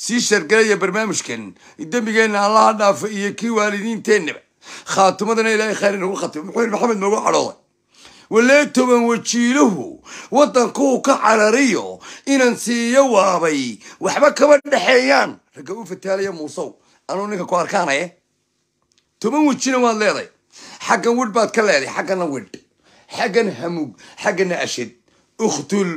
sii shargelaya barnaamijkan dembigeenna allah dhaafa iyo kii waalidiinteennaba khaatimadana ilaahay khayr inagu khatimo muxuu yidhi maxamed noogu cadhooday walee toban wajiiluhu waddankuu ka carariyo inaan siiyo waabay waxba kama dhexeeyaan ragga u fataalaya muusow anuu ninka ku arkaanaye toban wejina waad leeday xaggan widh baad ka leeday xagganna widh xaggan hamug xagganna ashid ukhtul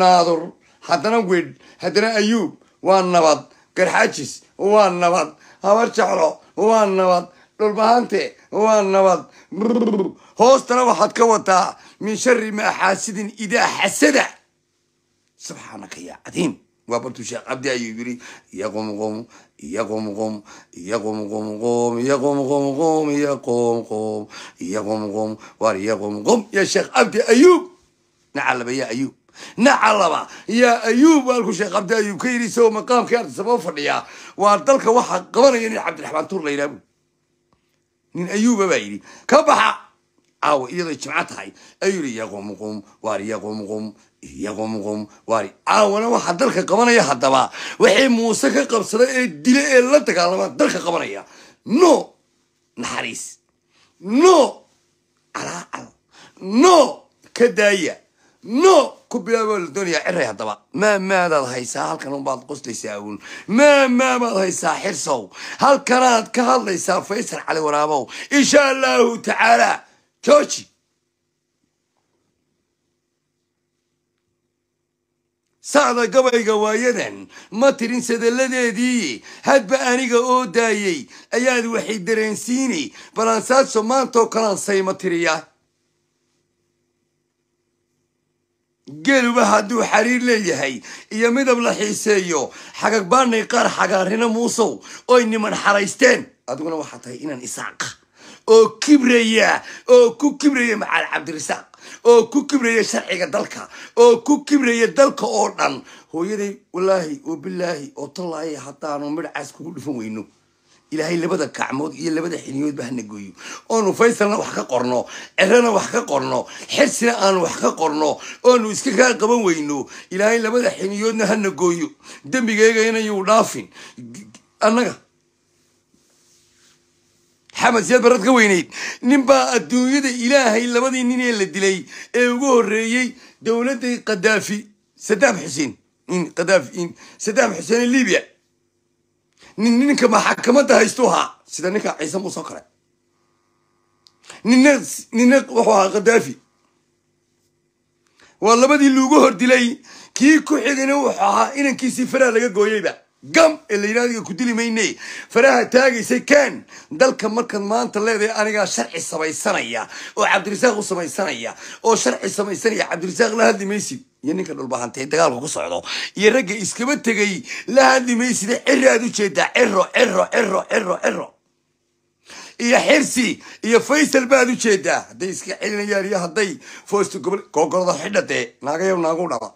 naadur haddana wedh haddana ayuub waa nabad garxaajis waa nabad habar jaclo waa nabad dhulbahante waa nabad hoostana waxaad ka wataa min shari maa xaasidin idaa xasada subxaanaka yaa cadiim waa bartuu sheekh cabdi ayuu yiri yaqumqum yaqumqum yaqumqumqum yaqumqumqum ya yaqumqum war ya yaqumqum ya sheekh cabdi ayuub nacalaba ya ayuub naca laba yaa ayuub waalku sheekh cabdi ayuub ka yidhi isagoo maqaamkii ardisaba u fadhiyaa waa dalka waxaa qabanaya nin cabdiraxmaan tuur la yidhaabu nin ayuuba baa yidhi ka baxa caawa iyadoo jimca tahay ayuu yidhi yaqumqum waari yaqumqum yaqumqum waari caawana waxaa dalka qabanaya haddaba waxay muuse ka qabsada ee dila ee la dagaalama dalka qabanaya no naxariis no calaacal no ka daaya no ku bilaabo la doonaya ciray haddaba maamaadaad haysaa halkan unbaad qostaysaa awool maamaamaad haysaa xirsow halkanaad ka hadlaysaa faysal cali waraabow insha allahu tacaala jooji sacda gabayga waayadan ma tirin sadalladeedii hadba aniga oo daayay ayaad waxay dareensiini balansaadso maantoo kalaan saymotiriya geeluba hadduu xariir leeyahay iyo midab la xiiseeyo xagagbaanay qaar xagaarina muusow oy niman xaraysteen adiguna waxaa tahay inaan isaaq oo kibraya oo ku kibraya macaal cabdirasaaq oo ku kibraya sharciga dalka oo ku kibraya dalka oo dhan hooyaday walaahi oo bilaahi oo tallaaya haddaanu midhcaas kugu dhufan weyno ilaahay labada gacmood iyo labada xiniyoodba hana gooyo oonu faysalna wax ka qorno cerana wax ka qorno xersina aanu wax ka qorno oonu iska kaa qaban weyno ilaahay labada xiniyoodna hana gooyo dembigeega inayuu dhaafin annaga xamad siyaad barad ka weynayd ninbaa adduunyada ilaahay labadii nin ee la dilay ee ugu horreeyey dowladda qadaafi sadaam xuseen kadaafi sadaam xuseen libiya nin ninka maxakamadda haystu ahaa sida ninka ciise muuse kale nina nina wuxuu ahaa khadaafi waa labadii lagu hor dilay kii ku xigayna wuxuu ahaa inankiisii faraha laga gooyeyba gam ee layidha ku dili mayne faraha taagaysay ken dalka markaad maanta leedahay anigaa sharci samaysanaya oo cabdirasaaq u samaysanaya oo sharci samaysanaya cabdirasaaq la hadli maysid iyo ninka dhulbahantay dagaalku ku socdo iyo ragga iskaba tegay la hadli maysida ciraad u jeedaa ciro ciro ciro ciro ciro iyo xirsi iyo faysal baad u jeedaa hadday iska celinayaan iyo hadday foosta gobol googolada xidha dee naagayo naagu dhaba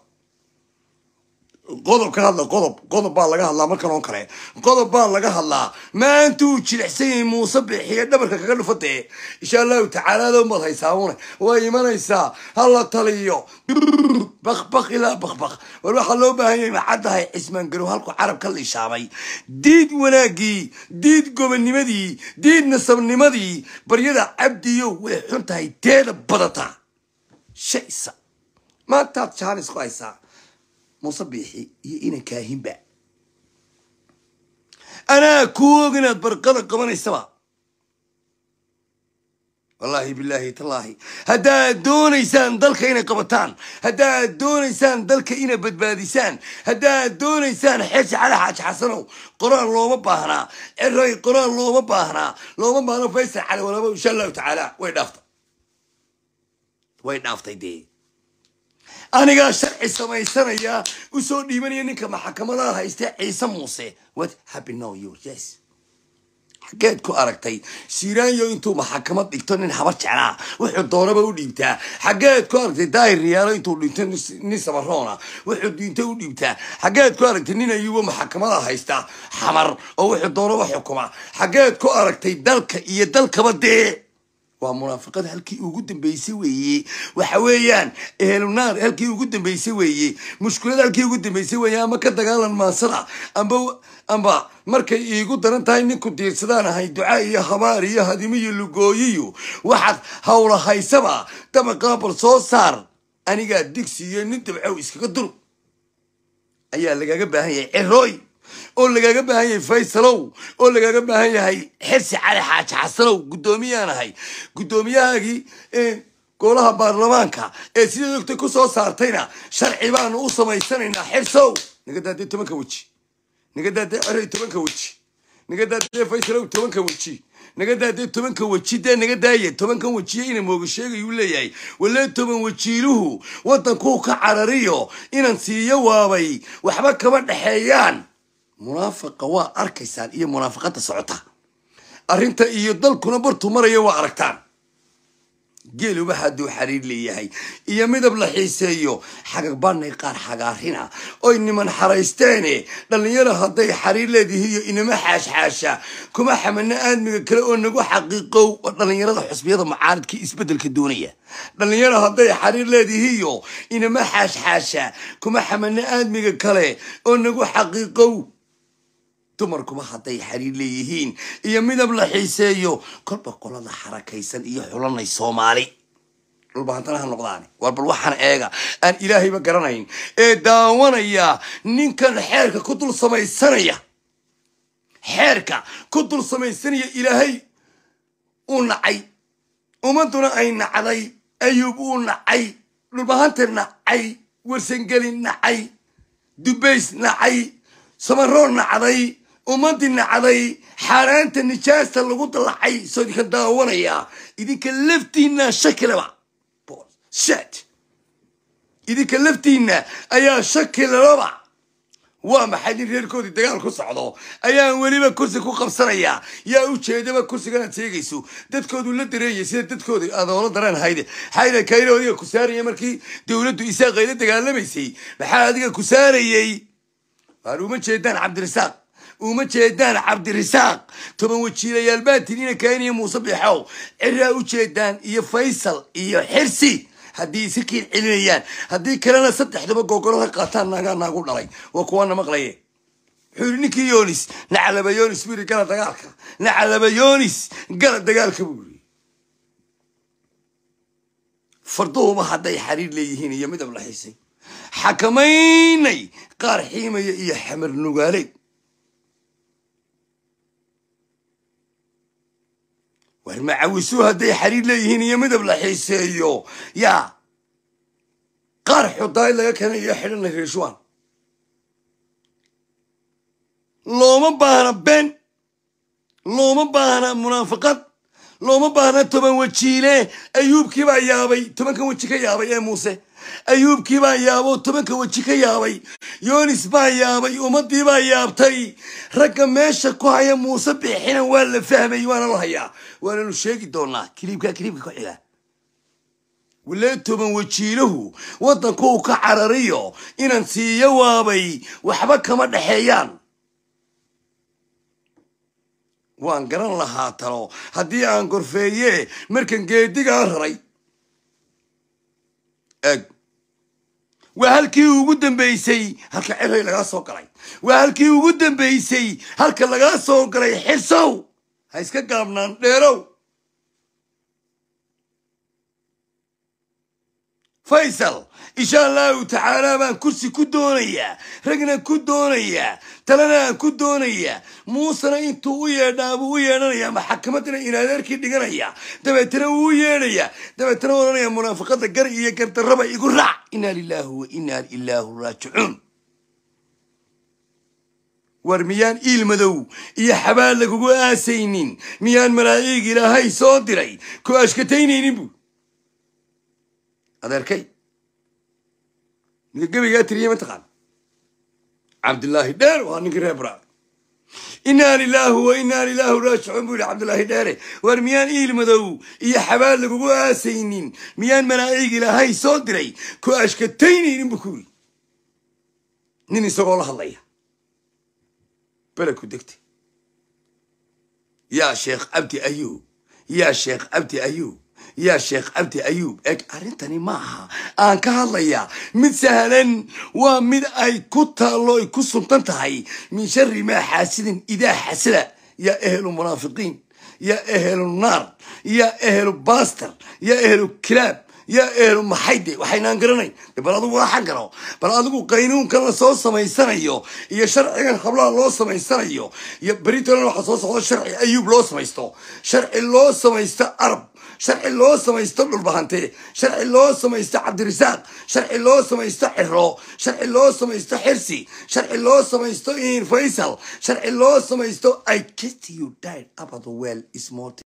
qodob ka hadla qodob qodob baa laga hadlaa markan oo kale qodob baa laga hadlaa maantuu jilicsan yahay muuse bixiyo dhabarka kaga dhufadee insha allahu tacaala doon haysaa haysaamune way imanaysaa ha la taliyo bakbak ilaa bakbak war waxaa loo baahan yahay macaddahay cismaangarow halku carab ka lishaamay diid wanaaggii diid gobonnimadii diid nasabnimadii baryada cabdiyo way xun tahay teeda badata shaysa maantaad jaanis ku haysaa muuse iyo inan kaahinba anaa ku og inaad barqada qabanaysaba wallaahi bilaahi tallaahi haddaad doonaysaan dalka inay qabataan haddaad doonaysaan dalka inay badbaadisaan haddaad doonaysaan xeji cali xaaji ah xasanow aan looma baahnaa ceray qor-aan looma baahnaa looma baahno faysal cali walaba insha allahu tacaala way dhaafta way dhaaftay dee anigaa sharci samaysanaya usoo dhiibanaya ninka maxakamada haystee ciise muuse what ku aragtay siiraanyo intuu maxakamad dhigto nin habar jeclaa wuxuu doonaba u dhiibtaa xageed ku aragtay daahir riyaalo intuu dhinto nin sabaroona wuxuu diinto u dhiibtaa xageed ku aragtay nin ayuuba maxakamada haysta xamar oo wuxuu doonaba xukuma xageed ku aragtay dalka iyo dalkaba dee waa munaafiqada halkii ugu dambeysa weeye waxa weeyaan ehlunaar halkii ugu dambeysa weeye mushkulada halkii ugu dambeysa weeye ama ka dagaalan maasada amba amba markay iigu daran tahay ninku diirsadaan ahay ducaa iyo habaar iyo hadimo iyo lugooyiyo waxaad howla haysaba dabaqaa bal soo saar anigaa digsi iyo nin dabcow iskaga duru ayaa lagaga baahan yahay cerooy oo lagaaga baahan yahay faysalow oo lagaaga baahan yahay xirsi cali xaaji xasanow guddoomiyaaan ahay guddoomiyahaagii golaha baarlamaanka ee sidaad ogtay ku saartayna sharci baanu u samaysanaynaa xirsow naga tobanka weji naga daadee cerey tobanka weji naga faysalow tobanka weji naga tobanka weji dee naga daaya tobankan wejiye ina mooga leeyahay walee toban wejiiluhu waddankuu ka carariyo inan siiyo waabay waxba kama dhexeeyaan munaafaqa waa arkaysaan iyo munaafaqada socota arinta iyo dalkuna bartuu maraya waa aragtaan geel ubaxa xariir leeyahay iyo midab la xiiseeyo xagagbanay qaar xagaarina oy niman xaraysteene dhallinyaro hadday xariir leedihi iyo inama xaashxaasha kuma xamano aadmiga kale oo nagu xaqiiqow dhallinyarada xusbiyada mucaaridkii isbedelka doonaya dhallinyaro hadday xariir leedihiyo inama xaashxaasha kuma xamano aadmiga kale oo nagu xaqiiqow dumarkuba hadday xariir leeyihiin iyo midab la xiiseeyo kolba qolada xarakaysan iyo xulanay soomaali dhulbahantana ha noqdaani bal waxaan eega aan ilaahayba garanayn ee daawanaya ninkan xeerka ku dul samaysanaya xeerka ku dul samaysanaya ilaahay uu nacay ummaduna ay nacday ayuub uu nacay dhulbahantir nacay wersangeli nacay dubays nacay samaroo nacday ummadii nacday xaaraanta nijaasta lagu dalacay soo idinka daawanayaa idinka laftiinna shakilaba idinka laftiinna ayaa shakilaba waa maxayd in reerkoodii dagaal ku socdo ayaan weliba kursi ku qabsanayaa yaa u jeedaba kursiganaad sheegayso dadkoodu la dareenya sida dadkooda adoola daraan hayde xayda kayro adiga ku saaraya markii dowladdu isaaqayla dagaalamaysay maxaa adiga ku saarayey waar uma jeedaan cabdirasaaq uma jeedaan cabdirasaaq toban wajiirayaal baatiniina keeniya muuse bixow ciraa u jeedaan iyo faysal iyo xirsi haddii si kiin celinayaan haddii kalena saddexdaba googolada qaataan nagaa naagu dhalay waa kuwana maqlaye wuxuu yidhi ninkii yonis nacalaba yonis buu yidhi gala dagaalka nacalaba yonis gala dagaalka buu yidhi farduhuba hadday xariir leeyihiin iyo midab la xisay xakamaynay qaar xiimaya iyo xamar nugaale war macawisuu hadday xariir leeyihiin iyo midab la xiiseeyo yaa qaar xudaay laga keenay iyo xidhanay reeshuwaan looma baahna been looma baahna munaafaqad looma baahna toban wajiile ayuubkiibaa yaabay tobankan weji ka yaabay ee muuse ayuubkii baa yaabo tobanka weji ka yaabay yoonis baa yaabay ummaddii baa yaabtay ragga meesha ku haya muuse bixinan waa la fahmay waana la hayaa waananu sheegi doonaa kiliibka kiliibka ku xiga walee toban wajiilahu waddanku uu ka carariyo inaan siiyo waabay waxba kama dhexeeyaan waan garan lahaa talo haddii aan gorfeeye markan geedigaan raray eg waa halkii ugu dambeysay halka cirey lagaa soo galay waa halkii ugu dambeysay halka lagaa soo galay xirsow ha iska gaabnaan dheerow faysal insha allahu tacaala baan kursi ku doonayaa ragna ku doonayaa talanaan ku doonayaa muusena intuu u yeedhaabuu u yeedhanayaa maxakamadna in adeerkii dhiganayaa dabeetana wuu yeedhayaa dabeetana odhanaya munaafiqada gar iyo gardarraba igu raac inaa lilaahi wa ilaahu raajicuun war miyaan iil madow iyo xabaal lagugu aasaynin miyaan malaa'iig ilaahay soo diray ku ashkataynaynin buu adeerkay ninka gebaygaa tiriyey mataqaan cabdillaahi dheer waa ninkii reer bra inaa lilaahu wa inaa lilaahu raajicuun buu yihi cabdillaahi dheere waar miyaan iil madow iyo xabaal lagugu aasaynin miyaan malaa'ig ilaahay soo diray ku ashkataynaynin buu ku yiri nin isagoo la hadlaya beleku degta yaa sheekh cabdi ayub yaa sheekh cabdi ayub yaa sheekh cabdi ayuub eg arrintani maaha aan ka hadlayaa mid sahlan waa mid ay ku taallo ay ku suntan tahay min shari maa xaasidin idaa xasada yaa ehelu munaafiqiin yaa ehelu naar yaa ehelu baster yaa ehelu kilaab yaa ehelu maxayde waxaynaan garanayn bal adigu waa xagaro bal adigu qaynuunkan la soo samaysanayo iyo sharcigan hablaha loo samaysanayo iyo beritolan waxaa soo socdo sharci ayuub loo samaysto sharci loo samaysto arab sharci loo samaysto dhulbahante sharci loo samaysto cabdirasaaq sharci loo samaysto ciro sharci loo samaysto xirsi sharci loo samaysto in faysal sharci loo samaysto i kiss you died about the well is